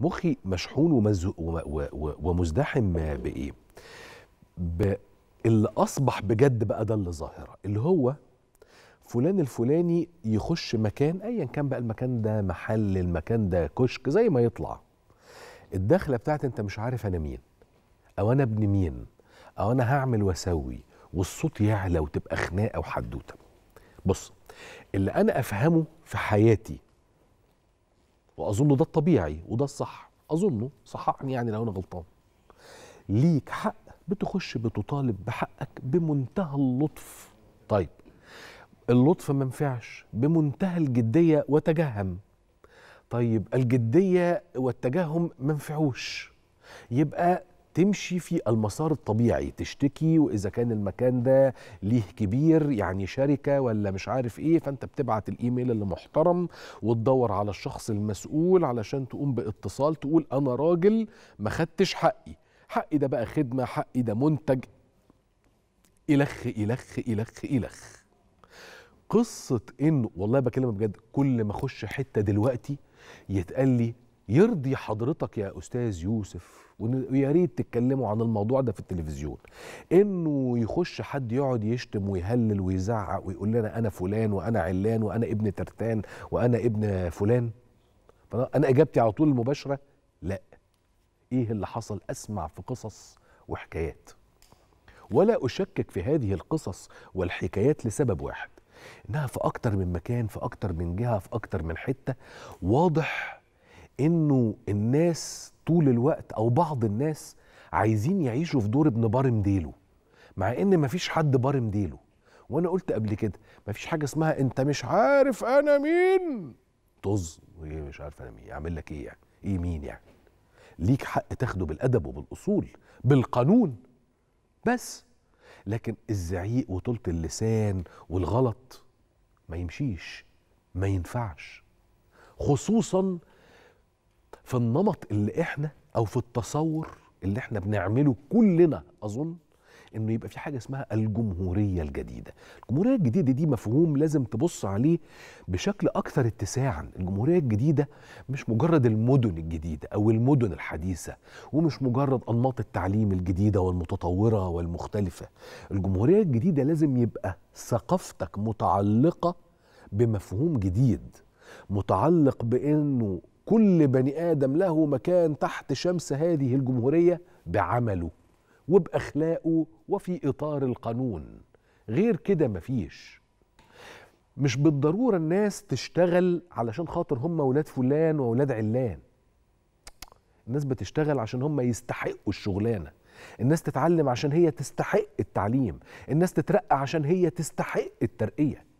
مخي مشحون ومزق ومزدحم بايه اللي اصبح بجد بقى ده اللي ظاهره اللي هو فلان الفلاني يخش مكان ايا كان بقى المكان ده محل المكان ده كشك زي ما يطلع الدخله بتاعت انت مش عارف انا مين او انا ابن مين او انا هعمل واسوي والصوت يعلى وتبقى خناقه وحدوته بص اللي انا افهمه في حياتي واظن ده الطبيعي وده الصح اظنه صححني يعني لو انا غلطان ليك حق بتخش بتطالب بحقك بمنتهى اللطف طيب اللطف ما ينفعش بمنتهى الجديه وتجهم طيب الجديه والتجهم ما ينفعوش يبقى تمشي في المسار الطبيعي تشتكي واذا كان المكان ده ليه كبير يعني شركه ولا مش عارف ايه فانت بتبعت الايميل اللي محترم وتدور على الشخص المسؤول علشان تقوم باتصال تقول انا راجل ما خدتش حقي حقي ده بقى خدمه حقي ده منتج الخ الخ الخ الخ قصه ان والله بكلمك بجد كل ما اخش حته دلوقتي يتقال لي يرضي حضرتك يا استاذ يوسف ويا ريت تتكلموا عن الموضوع ده في التلفزيون انه يخش حد يقعد يشتم ويهلل ويزعق ويقول لنا انا فلان وانا علان وانا ابن ترتان وانا ابن فلان انا اجابتي على طول المباشره لا ايه اللي حصل اسمع في قصص وحكايات ولا اشكك في هذه القصص والحكايات لسبب واحد انها في اكتر من مكان في اكتر من جهه في اكتر من حته واضح انه الناس طول الوقت او بعض الناس عايزين يعيشوا في دور ابن بارم ديله مع ان مفيش حد بارم ديله وانا قلت قبل كده مفيش حاجه اسمها انت مش عارف انا مين طز ايه مش عارف انا مين يعمل لك ايه يعني ايه مين يعني ليك حق تاخده بالادب وبالاصول بالقانون بس لكن الزعيق وطولة اللسان والغلط ما يمشيش ما ينفعش خصوصا في النمط اللي احنا او في التصور اللي احنا بنعمله كلنا اظن انه يبقى في حاجه اسمها الجمهوريه الجديده الجمهوريه الجديده دي مفهوم لازم تبص عليه بشكل اكثر اتساعا الجمهوريه الجديده مش مجرد المدن الجديده او المدن الحديثه ومش مجرد انماط التعليم الجديده والمتطوره والمختلفه الجمهوريه الجديده لازم يبقى ثقافتك متعلقه بمفهوم جديد متعلق بانه كل بني آدم له مكان تحت شمس هذه الجمهورية بعمله وبأخلاقه وفي إطار القانون غير كده مفيش مش بالضرورة الناس تشتغل علشان خاطر هم ولاد فلان وولاد علان الناس بتشتغل عشان هم يستحقوا الشغلانة الناس تتعلم عشان هي تستحق التعليم الناس تترقى عشان هي تستحق الترقية